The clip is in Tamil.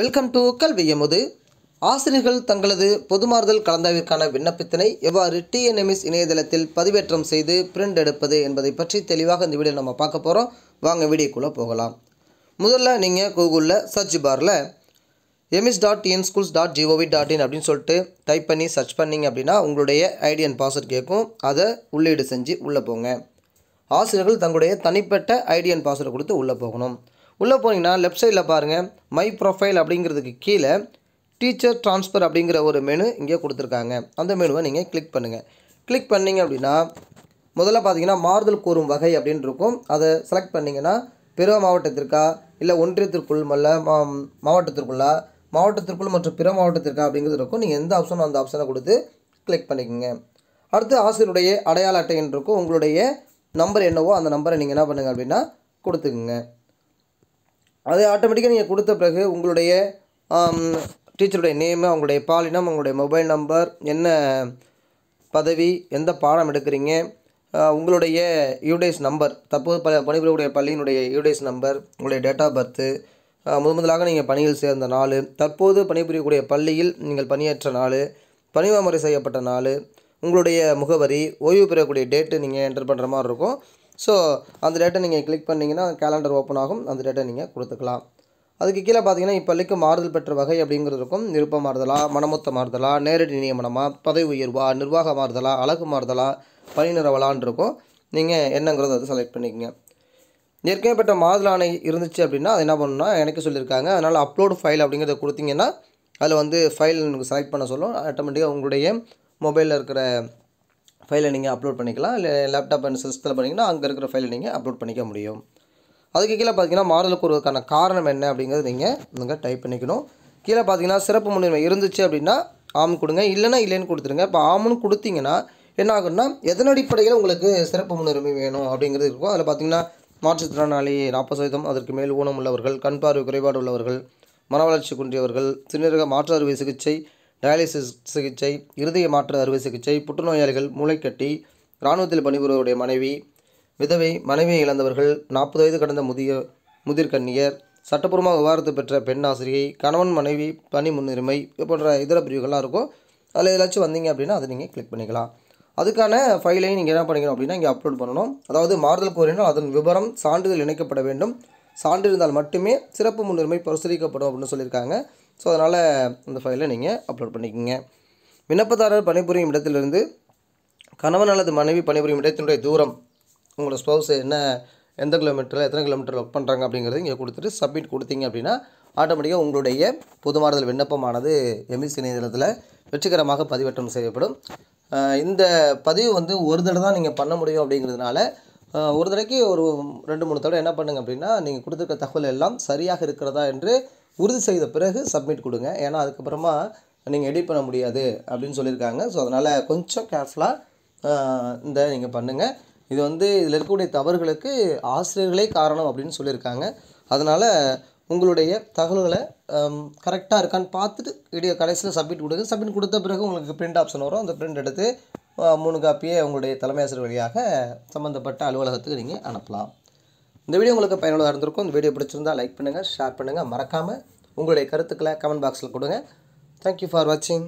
வெல்கம் டு கல்வியமுது ஆசிரியர்கள் தங்களது பொதுமாறுதல் கலந்தாய்விற்கான விண்ணப்பத்தினை எவ்வாறு டிஎன்எம்எஸ் இணையதளத்தில் பதிவேற்றம் செய்து பிரிண்ட் எடுப்பது என்பதை பற்றி தெளிவாக இந்த வீடியோ நம்ம பார்க்க போகிறோம் வாங்க வீடியோக்குள்ளே போகலாம் முதல்ல நீங்கள் கூகுளில் சர்ச் பாரில் MS dot in schools dot G O V dot in அப்படின்னு சொல்லிட்டு டைப் பண்ணி சர்ச் பண்ணிங்க அப்படின்னா உங்களுடைய ஐடி அண்ட் பாஸ்வேர்ட் கேட்கும் அதை உள்ளீடு செஞ்சு உள்ளே போங்க ஆசிரியர்கள் தங்களுடைய தனிப்பட்ட ஐடி அண்ட் பாஸ்வேர்டு கொடுத்து உள்ளே போகணும் உள்ளே போனீங்கன்னா லெஃப்ட் சைடில் பாருங்கள் மை ப்ரொஃபைல் அப்படிங்கிறதுக்கு கீழே டீச்சர் ட்ரான்ஸ்ஃபர் அப்படிங்கிற ஒரு மெனு இங்கே கொடுத்துருக்காங்க அந்த மெனுவை நீங்கள் கிளிக் பண்ணுங்கள் கிளிக் பண்ணிங்க அப்படின்னா முதல்ல பார்த்தீங்கன்னா மாறுதல் கூறும் வகை அப்படின்னு இருக்கும் அதை செலக்ட் பண்ணிங்கன்னா பிற மாவட்டத்திற்கா இல்லை ஒன்றியத்திற்குள் மல்ல மா மாவட்டத்திற்குள்ளா மாவட்டத்திற்குள் மற்றும் பிற மாவட்டத்திற்கா அப்படிங்கிறது இருக்கும் நீங்கள் எந்த ஆப்ஷனோ அந்த ஆப்ஷனை கொடுத்து கிளிக் பண்ணிக்கோங்க அடுத்து ஆசிரியருடைய அடையாள அட்டைன்னு இருக்கும் உங்களுடைய நம்பர் என்னவோ அந்த நம்பரை நீங்கள் என்ன பண்ணுங்கள் அப்படின்னா கொடுத்துக்குங்க அது ஆட்டோமேட்டிக்காக நீங்கள் கொடுத்த பிறகு உங்களுடைய டீச்சருடைய நேமு அவங்களுடைய பாலினம் அவங்களுடைய மொபைல் நம்பர் என்ன பதவி எந்த பாடம் எடுக்கிறீங்க உங்களுடைய யூடேஸ் நம்பர் தற்போது ப பணிபுரியக்கூடிய பள்ளியினுடைய யூடேஸ் நம்பர் உங்களுடைய டேட் ஆஃப் பர்த்து முதன் முதலாக நீங்கள் பணியில் சேர்ந்த நாள் தற்போது பணிபுரியக்கூடிய பள்ளியில் நீங்கள் பணியேற்ற நாள் பணிவாமறை செய்யப்பட்ட நாள் உங்களுடைய முகவரி ஓய்வு பெறக்கூடிய டேட்டு நீங்கள் என்டர் பண்ணுற மாதிரி இருக்கும் ஸோ அந்த டேட்டை நீங்கள் கிளிக் பண்ணிங்கன்னா கேலண்டர் ஓப்பன் ஆகும் அந்த டேட்டை நீங்கள் கொடுத்துக்கலாம் அதுக்கு கீழே பார்த்தீங்கன்னா லிக்கு மாறுதல் பெற்ற வகை அப்படிங்கிறது இருக்கும் விருப்ப மாறுதலா மனமொத்த மாறுதலா நேரடி நியமனமா பதவி உயர்வா நிர்வாக மாறுதலா அழகு மாறுதலா பணிநிறவலான் இருக்கும் நீங்கள் என்னங்கிறத வந்து செலக்ட் பண்ணிக்கங்க ஏற்கனவே பெற்ற மாறுதல் ஆணை இருந்துச்சு அப்படின்னா அது என்ன பண்ணணும்னா எனக்கு சொல்லியிருக்காங்க அதனால் அப்லோடு ஃபைல் அப்படிங்கிறத கொடுத்தீங்கன்னா அதில் வந்து ஃபைல் எனக்கு செலக்ட் பண்ண சொல்லும் ஆட்டோமேட்டிக்காக உங்களுடைய மொபைலில் இருக்கிற ஃபைலை நீங்கள் அப்லோட் பண்ணிக்கலாம் இல்லை லேப்டாப் அண்ட் சிஸ்டத்தில் பண்ணிங்கன்னா அங்கே இருக்கிற ஃபைலை நீங்கள் அப்லோட் பண்ணிக்க முடியும் அதுக்கு கீழே பார்த்தீங்கன்னா மாறுதலுக்கு ஒருக்கான காரணம் என்ன அப்படிங்கிறது நீங்கள் நீங்கள் டைப் பண்ணிக்கணும் கீழே பார்த்தீங்கன்னா சிறப்பு முன்னுரிமை இருந்துச்சு அப்படின்னா ஆம் கொடுங்க இல்லைனா இல்லைன்னு கொடுத்துருங்க இப்போ ஆம்னு கொடுத்தீங்கன்னா என்ன ஆகும்னா எதன் அடிப்படையில் உங்களுக்கு சிறப்பு முன்னுரிமை வேணும் அப்படிங்கிறது இருக்கும் அதில் பார்த்தீங்கன்னா மாற்றுத்திறனாளி நாற்பது சதவீதம் அதற்கு மேல் ஊனம் உள்ளவர்கள் கண் பார்வை குறைபாடு உள்ளவர்கள் மன வளர்ச்சி குன்றியவர்கள் சிறுநீரக மாற்று சிகிச்சை டயாலிசிஸ் சிகிச்சை இருதய மாற்று அறுவை சிகிச்சை புற்றுநோயாளிகள் மூளைக்கட்டி இராணுவத்தில் பணிபுரிவருடைய மனைவி விதவை மனைவியை இழந்தவர்கள் நாற்பது வயது கடந்த முதிய முதிர்கன்னியர் சட்டப்பூர்வமாக விவாகரத்து பெற்ற பெண் ஆசிரியை கணவன் மனைவி பணி முன்னுரிமை இது போன்ற இதர பிரிவுகள்லாம் இருக்கும் அதில் ஏதாச்சும் வந்தீங்க அப்படின்னா அதை நீங்கள் கிளிக் பண்ணிக்கலாம் அதுக்கான ஃபைலையும் நீங்கள் என்ன பண்ணிக்கணும் அப்படின்னா இங்கே அப்லோட் பண்ணணும் அதாவது மாறுதல் கோரினால் அதன் விவரம் சான்றிதழ் இணைக்கப்பட வேண்டும் சான்று இருந்தால் மட்டுமே சிறப்பு முன்னுரிமை பரிசீலிக்கப்படும் அப்படின்னு சொல்லியிருக்காங்க ஸோ அதனால் அந்த ஃபைலை நீங்கள் அப்லோட் பண்ணிக்கோங்க விண்ணப்பதாரர் பணிபுரியும் இடத்திலிருந்து கணவன் அல்லது மனைவி பணிபுரியும் இடத்தினுடைய தூரம் உங்களோட ஸ்பௌஸ் என்ன எந்த கிலோமீட்டரில் எத்தனை கிலோமீட்டர் ஒர்க் பண்ணுறாங்க அப்படிங்கிறது இங்கே கொடுத்துட்டு சப்மிட் கொடுத்தீங்க அப்படின்னா ஆட்டோமேட்டிக்காக உங்களுடைய பொதுமாறுதல் விண்ணப்பமானது எம்இசி இணையதளத்தில் வெற்றிகரமாக பதிவேற்றம் செய்யப்படும் இந்த பதிவு வந்து ஒரு தடவை தான் நீங்கள் பண்ண முடியும் அப்படிங்கிறதுனால ஒரு தடவைக்கு ஒரு ரெண்டு மூணு தடவை என்ன பண்ணுங்கள் அப்படின்னா நீங்கள் கொடுத்துருக்க தகவல் எல்லாம் சரியாக இருக்கிறதா என்று உறுதி செய்த பிறகு சப்மிட் கொடுங்க ஏன்னா அதுக்கப்புறமா நீங்கள் எடிட் பண்ண முடியாது அப்படின்னு சொல்லியிருக்காங்க ஸோ அதனால் கொஞ்சம் கேர்ஃபுல்லாக இந்த நீங்கள் பண்ணுங்கள் இது வந்து இதில் இருக்கக்கூடிய தவறுகளுக்கு ஆசிரியர்களே காரணம் அப்படின்னு சொல்லியிருக்காங்க அதனால் உங்களுடைய தகவல்களை கரெக்டாக இருக்கான்னு பார்த்துட்டு வீடியோ கடைசியில் சப்மிட் கொடுங்க சப்மிட் கொடுத்த பிறகு உங்களுக்கு பிரிண்ட் ஆப்ஷன் வரும் அந்த பிரிண்ட் எடுத்து மூணு காப்பியை உங்களுடைய தலைமை ஆசிரியர் வழியாக சம்மந்தப்பட்ட அலுவலகத்துக்கு நீங்கள் அனுப்பலாம் இந்த வீடியோ உங்களுக்கு பயனுள்ளதாக இருந்திருக்கும் இந்த வீடியோ பிடிச்சிருந்தால் லைக் பண்ணுங்கள் ஷேர் பண்ணுங்கள் மறக்காமல் உங்களுடைய கருத்துக்களை கமெண்ட் பாக்ஸில் கொடுங்க தேங்க்யூ ஃபார் வாட்சிங்